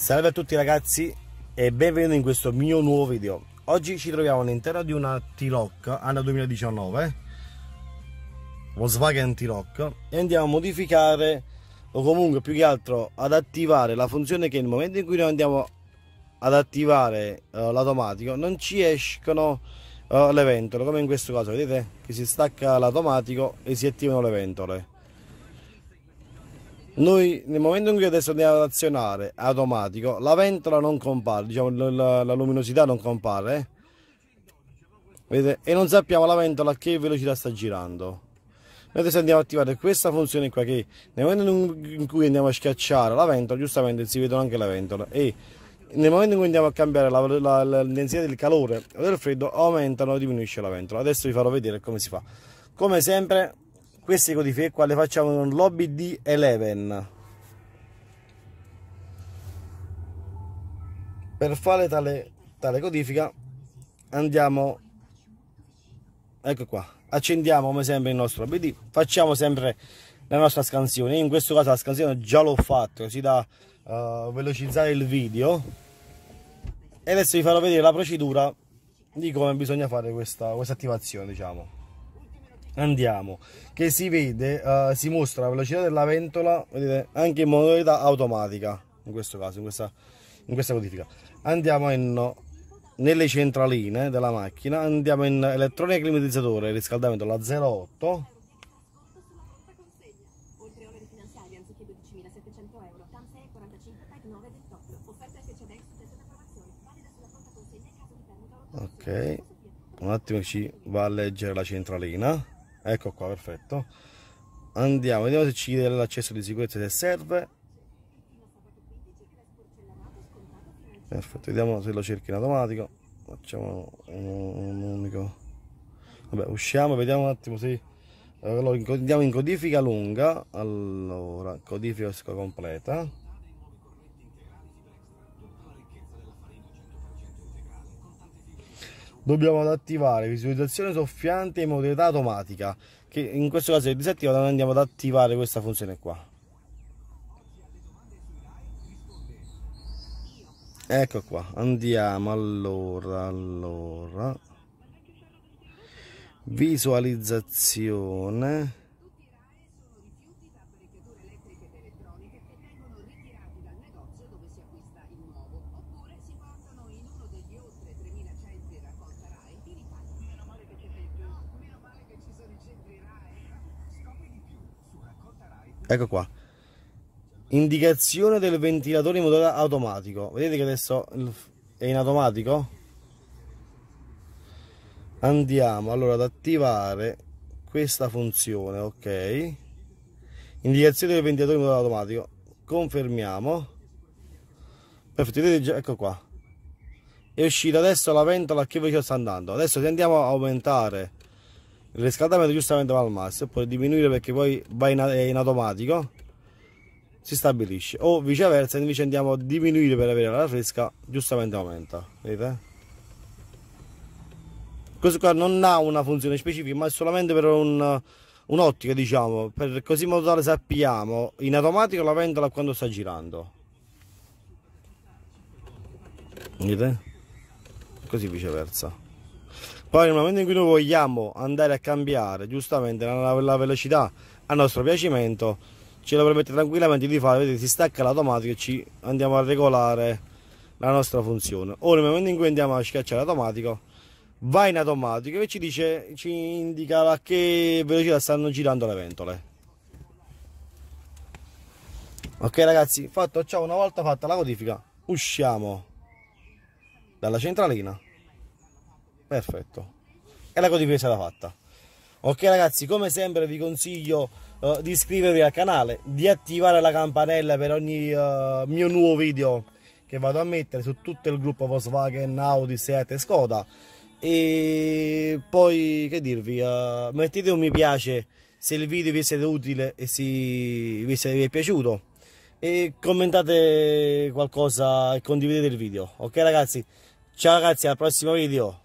Salve a tutti ragazzi e benvenuti in questo mio nuovo video. Oggi ci troviamo all'interno di una T-Lock anno 2019, Volkswagen T-Lock, e andiamo a modificare o comunque più che altro ad attivare la funzione che nel momento in cui noi andiamo ad attivare uh, l'automatico non ci escono uh, le ventole, come in questo caso vedete che si stacca l'automatico e si attivano le ventole. Noi nel momento in cui adesso andiamo ad azionare automatico, la ventola non compare, diciamo la, la luminosità non compare. Eh. Vedete? E non sappiamo la ventola a che velocità sta girando. Noi adesso andiamo ad attivare questa funzione qua che nel momento in cui andiamo a schiacciare la ventola, giustamente si vedono anche la ventola. E nel momento in cui andiamo a cambiare la, la, la, l'intensità del calore o del freddo, aumentano o diminuisce la ventola. Adesso vi farò vedere come si fa. Come sempre queste codifiche qua le facciamo con lobby di 11 per fare tale, tale codifica andiamo ecco qua accendiamo come sempre il nostro abd facciamo sempre la nostra scansione in questo caso la scansione già l'ho fatto così da uh, eh, velocizzare il video e adesso vi farò vedere la procedura di come bisogna fare questa, questa attivazione diciamo andiamo che si vede uh, si mostra la velocità della ventola vedete, anche in modalità automatica in questo caso in questa, in questa codifica andiamo in, nelle centraline della macchina andiamo in elettronica climatizzatore riscaldamento la 08 ok un attimo ci va a leggere la centralina ecco qua perfetto andiamo vediamo se ci chiede l'accesso di sicurezza se serve perfetto vediamo se lo cerchi in automatico facciamo un, un unico vabbè usciamo vediamo un attimo se allora, andiamo in codifica lunga allora codifica completa dobbiamo attivare visualizzazione soffiante in modalità automatica che in questo caso è disattivata noi andiamo ad attivare questa funzione qua ecco qua andiamo allora allora visualizzazione ecco qua indicazione del ventilatore in motore automatico vedete che adesso è in automatico andiamo allora ad attivare questa funzione ok indicazione del ventilatore in motore automatico confermiamo perfetto vedete già ecco qua è uscita adesso la ventola che vi sta andando adesso se andiamo a aumentare il riscaldamento giustamente va al massimo può diminuire perché poi va in, in automatico si stabilisce o viceversa invece andiamo a diminuire per avere la fresca giustamente aumenta vedete questo qua non ha una funzione specifica ma è solamente per un'ottica diciamo per così in modo tale sappiamo in automatico la ventola quando sta girando vedete così viceversa poi nel momento in cui noi vogliamo andare a cambiare giustamente la, la velocità a nostro piacimento, ce lo permette tranquillamente di fare, vedete si stacca l'automatico e ci andiamo a regolare la nostra funzione. Ora nel momento in cui andiamo a schiacciare l'automatico, va in automatico e ci dice, ci indica a che velocità stanno girando le ventole. Ok ragazzi, fatto ciao, una volta fatta la codifica, usciamo dalla centralina perfetto e la codifica è stata fatta ok ragazzi come sempre vi consiglio uh, di iscrivervi al canale di attivare la campanella per ogni uh, mio nuovo video che vado a mettere su tutto il gruppo Volkswagen, Audi, Seat e Skoda e poi che dirvi uh, mettete un mi piace se il video vi è stato utile e se vi è piaciuto e commentate qualcosa e condividete il video ok ragazzi ciao ragazzi al prossimo video